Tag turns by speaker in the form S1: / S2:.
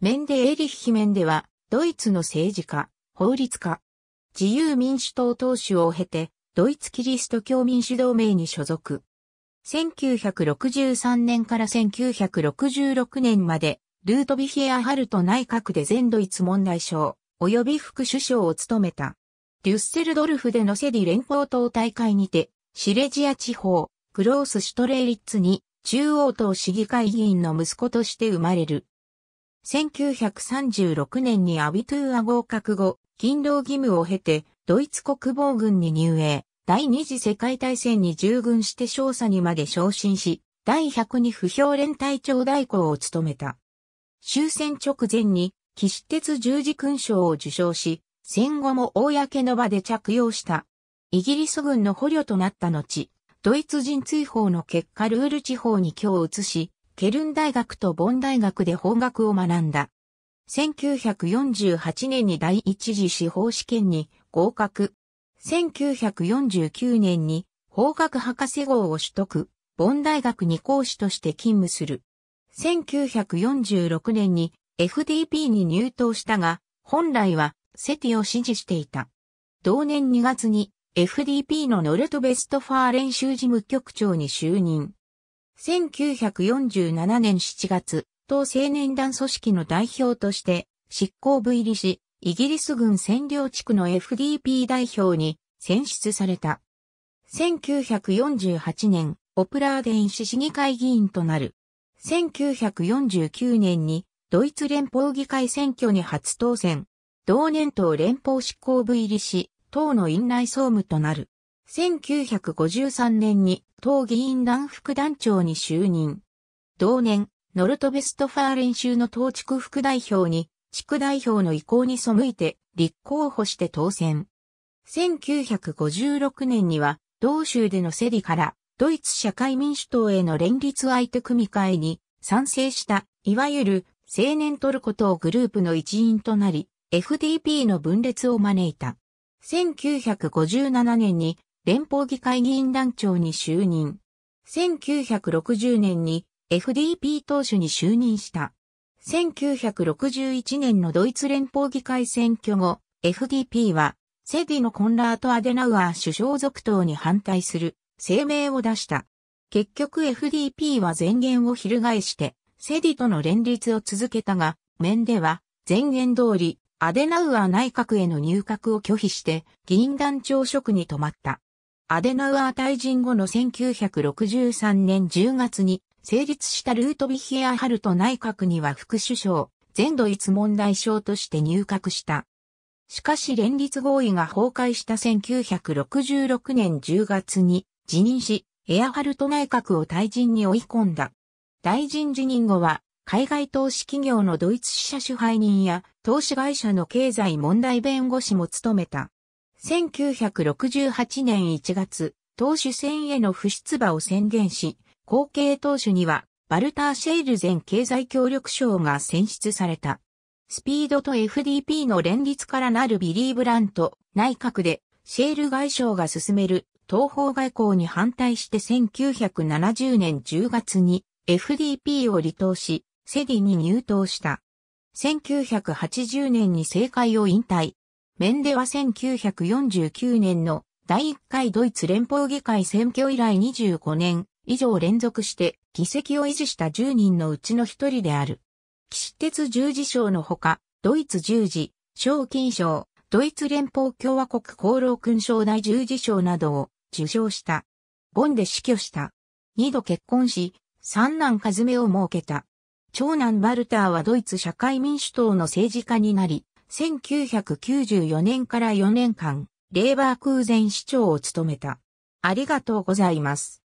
S1: メンデ・エリヒ・ヒ・メンデは、ドイツの政治家、法律家。自由民主党党首を経て、ドイツキリスト教民主同盟に所属。1963年から1966年まで、ルートビヒエア・ハルト内閣で全ドイツ問題省、及び副首相を務めた。デュッセルドルフでのセディ連邦党大会にて、シレジア地方、クロース・シュトレーリッツに、中央党市議会議員の息子として生まれる。1936年にアビトゥーア合格後、勤労義務を経て、ドイツ国防軍に入営、第二次世界大戦に従軍して少佐にまで昇進し、第102不評連隊長代行を務めた。終戦直前に、騎士鉄十字勲章を受章し、戦後も公の場で着用した。イギリス軍の捕虜となった後、ドイツ人追放の結果ルール地方に今日移し、ケルン大学とボン大学で法学を学んだ。1948年に第一次司法試験に合格。1949年に法学博士号を取得。ボン大学に講師として勤務する。1946年に FDP に入党したが、本来はセティを支持していた。同年2月に FDP のノルトベストファー練習事務局長に就任。1947年7月、党青年団組織の代表として執行部入りし、イギリス軍占領地区の FDP 代表に選出された。1948年、オプラーデン市市議会議員となる。1949年にドイツ連邦議会選挙に初当選。同年党連邦執行部入りし、党の院内総務となる。1953年に党議員団副団長に就任。同年、ノルトベストファーレン州の党地区副代表に、地区代表の意向に背いて立候補して当選。1956年には、同州でのセリから、ドイツ社会民主党への連立相手組会に賛成した、いわゆる青年トルコ党グループの一員となり、FDP の分裂を招いた。1957年に連邦議会議員団長に就任。1960年に FDP 党首に就任した。1961年のドイツ連邦議会選挙後、FDP は、セディのコンラート・アデナウアー首相続投に反対する声明を出した。結局 FDP は前言を翻して、セディとの連立を続けたが、面では、前言通り、アデナウアー内閣への入閣を拒否して、議員団長職に止まった。アデナウアー退陣後の1963年10月に成立したルートビヒエアハルト内閣には副首相、全ドイツ問題省として入閣した。しかし連立合意が崩壊した1966年10月に辞任し、エアハルト内閣を退陣に追い込んだ。大臣辞任後は、海外投資企業のドイツ支社主配人や、投資会社の経済問題弁護士も務めた。1968年1月、党首選への不出馬を宣言し、後継党首には、バルター・シェイル前経済協力賞が選出された。スピードと FDP の連立からなるビリー・ブラント内閣でシェール外相が進める東方外交に反対して1970年10月に FDP を離党し、セディに入党した。1980年に政界を引退、メンデは1949年の第1回ドイツ連邦議会選挙以来25年以上連続して議席を維持した10人のうちの一人である。岸鉄十字章のほか、ドイツ十字、賞金賞、ドイツ連邦共和国功労勲章第十字章などを受賞した。ボンで死去した。二度結婚し、三男カズを設けた。長男バルターはドイツ社会民主党の政治家になり、1994年から4年間、レーバー空前市長を務めた。ありがとうございます。